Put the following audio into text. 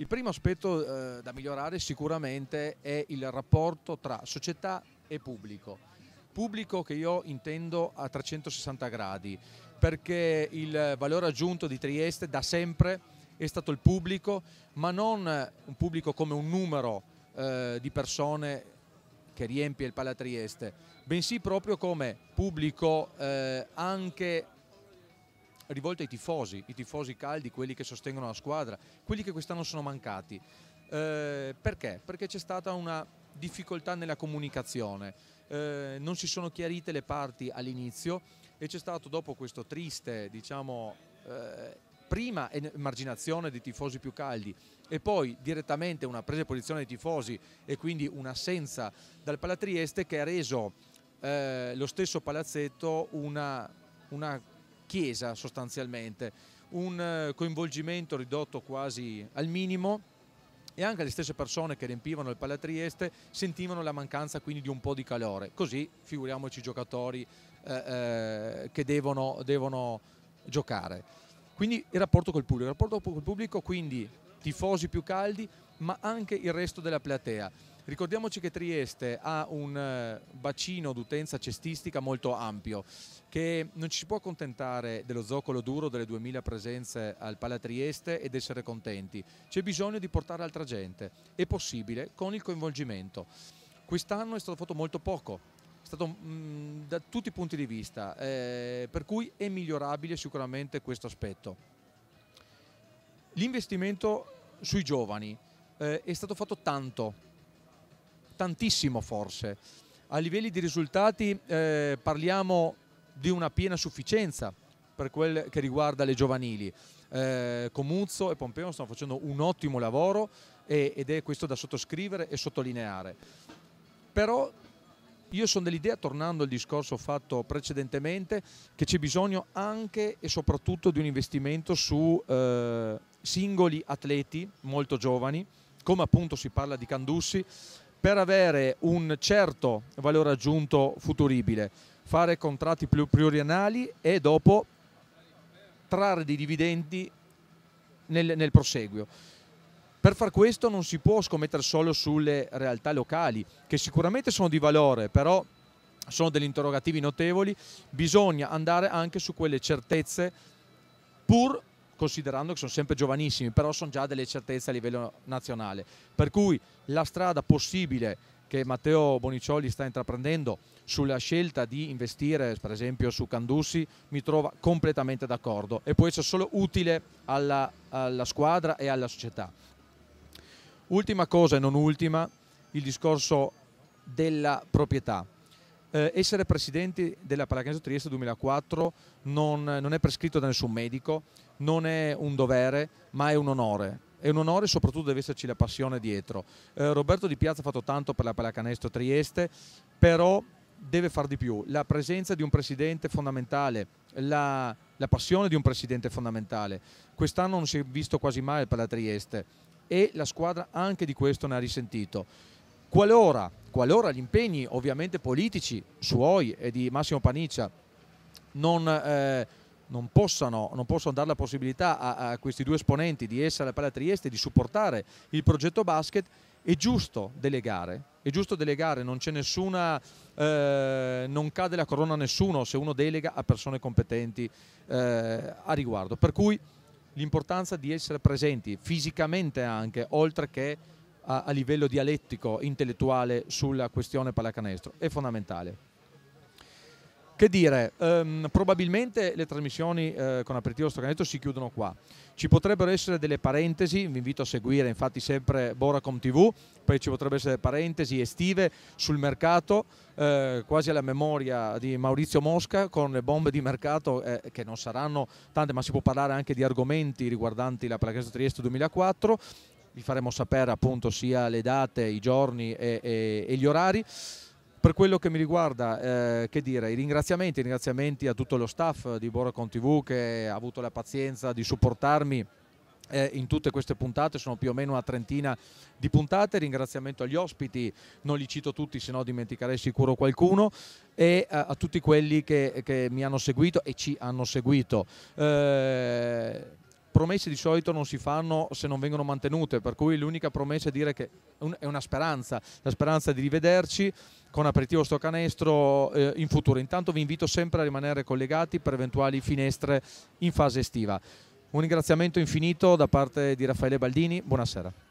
Il primo aspetto eh, da migliorare sicuramente è il rapporto tra società e pubblico. Pubblico che io intendo a 360 gradi, perché il valore aggiunto di Trieste da sempre è stato il pubblico, ma non un pubblico come un numero eh, di persone che riempie il Trieste, bensì proprio come pubblico eh, anche rivolta ai tifosi, i tifosi caldi, quelli che sostengono la squadra, quelli che quest'anno sono mancati. Eh, perché? Perché c'è stata una difficoltà nella comunicazione, eh, non si sono chiarite le parti all'inizio e c'è stato dopo questo triste, diciamo, eh, prima emarginazione dei tifosi più caldi e poi direttamente una presa di posizione dei tifosi e quindi un'assenza dal Palatrieste che ha reso eh, lo stesso palazzetto una, una chiesa sostanzialmente, un eh, coinvolgimento ridotto quasi al minimo e anche le stesse persone che riempivano il Palla Trieste sentivano la mancanza quindi di un po' di calore, così figuriamoci i giocatori eh, eh, che devono, devono giocare. Quindi il rapporto col pubblico, il rapporto col pubblico quindi tifosi più caldi ma anche il resto della platea Ricordiamoci che Trieste ha un eh, bacino d'utenza cestistica molto ampio, che non ci si può accontentare dello zoccolo duro delle 2000 presenze al Pala Trieste ed essere contenti. C'è bisogno di portare altra gente. È possibile con il coinvolgimento. Quest'anno è stato fatto molto poco, è stato mh, mm, da tutti i punti di vista, eh, per cui è migliorabile sicuramente questo aspetto. L'investimento sui giovani eh, è stato fatto tanto tantissimo forse. A livelli di risultati eh, parliamo di una piena sufficienza per quel che riguarda le giovanili. Eh, Comuzzo e Pompeo stanno facendo un ottimo lavoro e, ed è questo da sottoscrivere e sottolineare. Però io sono dell'idea, tornando al discorso fatto precedentemente, che c'è bisogno anche e soprattutto di un investimento su eh, singoli atleti molto giovani, come appunto si parla di Candussi, per avere un certo valore aggiunto futuribile, fare contratti pluriannali e dopo trarre dei dividendi nel, nel proseguio. Per far questo non si può scommettere solo sulle realtà locali, che sicuramente sono di valore, però sono degli interrogativi notevoli, bisogna andare anche su quelle certezze pur considerando che sono sempre giovanissimi, però sono già delle certezze a livello nazionale. Per cui la strada possibile che Matteo Bonicioli sta intraprendendo sulla scelta di investire per esempio su Candussi mi trova completamente d'accordo e può essere solo utile alla, alla squadra e alla società. Ultima cosa e non ultima, il discorso della proprietà eh, essere presidenti della Pallacanestro Trieste 2004 non, non, è prescritto da nessun medico, non è un dovere, ma è un onore. È un onore e soprattutto deve esserci la passione dietro. Eh, Roberto Di Piazza ha fatto tanto per la Pallacanestro Trieste, però deve far di più. La presenza di un presidente è fondamentale, la, la passione di un presidente è fondamentale. Quest'anno non si è visto quasi mai per la Trieste e la squadra anche di questo ne ha risentito. Qualora, qualora gli impegni ovviamente politici suoi e di Massimo Paniccia non, eh, non, possano, non possano, dare la possibilità a, a, questi due esponenti di essere alla Palla Trieste e di supportare il progetto basket, è giusto delegare, è giusto delegare, non c'è nessuna, eh, non cade la corona a nessuno se uno delega a persone competenti eh, a riguardo. Per cui l'importanza di essere presenti fisicamente anche, oltre che a, a livello dialettico, intellettuale sulla questione pallacanestro, è fondamentale. Che dire, ehm, probabilmente le trasmissioni eh, con aperitivo staccanetto si chiudono qua. Ci potrebbero essere delle parentesi, vi invito a seguire infatti sempre Boracom TV, poi ci potrebbero essere parentesi estive sul mercato, eh, quasi alla memoria di Maurizio Mosca con le bombe di mercato eh, che non saranno tante, ma si può parlare anche di argomenti riguardanti la Pallacanestro Trieste 2004 vi faremo sapere appunto sia le date, i giorni e, e, e gli orari. Per quello che mi riguarda, eh, che dire, i ringraziamenti, ringraziamenti a tutto lo staff di Boracon TV che ha avuto la pazienza di supportarmi eh, in tutte queste puntate, sono più o meno una trentina di puntate, ringraziamento agli ospiti, non li cito tutti se no dimenticherei sicuro qualcuno e a, eh, a tutti quelli che, che, mi hanno seguito e ci hanno seguito. Eh, promesse di solito non si fanno se non vengono mantenute, per cui l'unica promessa è dire che è una speranza, la speranza di rivederci con aperitivo sto canestro eh, in futuro. Intanto vi invito sempre a rimanere collegati per eventuali finestre in fase estiva. Un ringraziamento infinito da parte di Raffaele Baldini, buonasera.